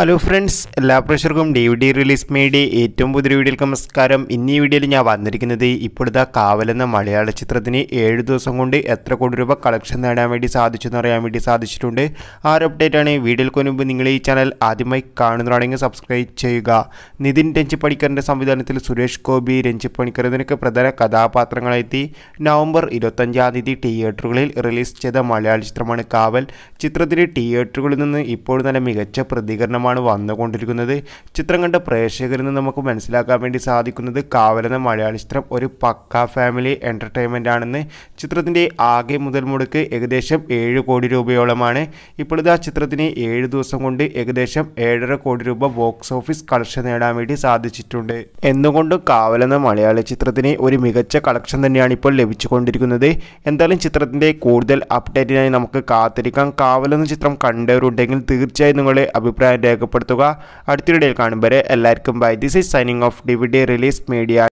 hello friends എല്ലാ പ്രഷർക്കും D V D release media ഏറ്റവും പുതിയ വീഡിയോയിലേക്ക് നമസ്കാരം ഇന്നീ വീഡിയോയിൽ ഞാൻ വന്നിരിക്കുന്നത് ഇപ്പോഴത്തെ കാവലെന്ന മലയാള ചിത്രത്തിന് ഏഴ് ദിവസം കൊണ്ട് എത്ര കോടി രൂപ കളക്ഷൻ നേടാൻ വേണ്ടി എന്ന് അറിയാൻ വേണ്ടി സാധിച്ചിട്ടുണ്ട് ആ ഒരു അപ്ഡേറ്റാണ് വീഡിയോയ്ക്ക് മുൻപ് നിങ്ങൾ ഈ ചാനൽ ആദ്യമായി കാണുന്നതാണെങ്കിൽ സബ്സ്ക്രൈബ് ചെയ്യുക നിതിൻ രഞ്ജി പണിക്കറിൻ്റെ സംവിധാനത്തിൽ സുരേഷ് ഗോപി രഞ്ജി പണിക്കർ എന്നിവയൊക്കെ പ്രധാന കഥാപാത്രങ്ങളെത്തി നവംബർ ഇരുപത്തഞ്ചാം തീയതി തിയേറ്ററുകളിൽ റിലീസ് ചെയ്ത മലയാള ചിത്രമാണ് കാവൽ ചിത്രത്തിന് തിയേറ്ററുകളിൽ നിന്ന് ഇപ്പോൾ തന്നെ മികച്ച പ്രതികരണമാണ് ചിത്രമാണ് വന്നുകൊണ്ടിരിക്കുന്നത് ചിത്രം കണ്ട പ്രേക്ഷകരിൽ നിന്ന് നമുക്ക് മനസ്സിലാക്കാൻ വേണ്ടി സാധിക്കുന്നത് കാവലെന്ന മലയാളി ചിത്രം ഒരു പക്ക ഫാമിലി എൻ്റർടൈൻമെൻ്റ് ആണെന്ന് ചിത്രത്തിൻ്റെ ആകെ മുതൽ മുടക്ക് ഏകദേശം ഏഴ് കോടി രൂപയോളമാണ് ഇപ്പോഴത്തെ ആ ചിത്രത്തിന് ഏഴ് ദിവസം കൊണ്ട് ഏകദേശം ഏഴര കോടി രൂപ ബോക്സ് ഓഫീസ് കളക്ഷൻ നേടാൻ വേണ്ടി സാധിച്ചിട്ടുണ്ട് എന്നുകൊണ്ട് കാവലെന്ന മലയാള ചിത്രത്തിന് ഒരു മികച്ച കളക്ഷൻ തന്നെയാണ് ഇപ്പോൾ ലഭിച്ചുകൊണ്ടിരിക്കുന്നത് എന്തായാലും ചിത്രത്തിൻ്റെ കൂടുതൽ അപ്ഡേറ്റിനായി നമുക്ക് കാത്തിരിക്കാം കാവലെന്ന ചിത്രം കണ്ടവരുണ്ടെങ്കിൽ തീർച്ചയായും നിങ്ങളുടെ അഭിപ്രായം രേഖപ്പെടുത്തുക അടുത്തിടയിൽ കാണും വരെ എല്ലാവർക്കും bye this is signing off D release media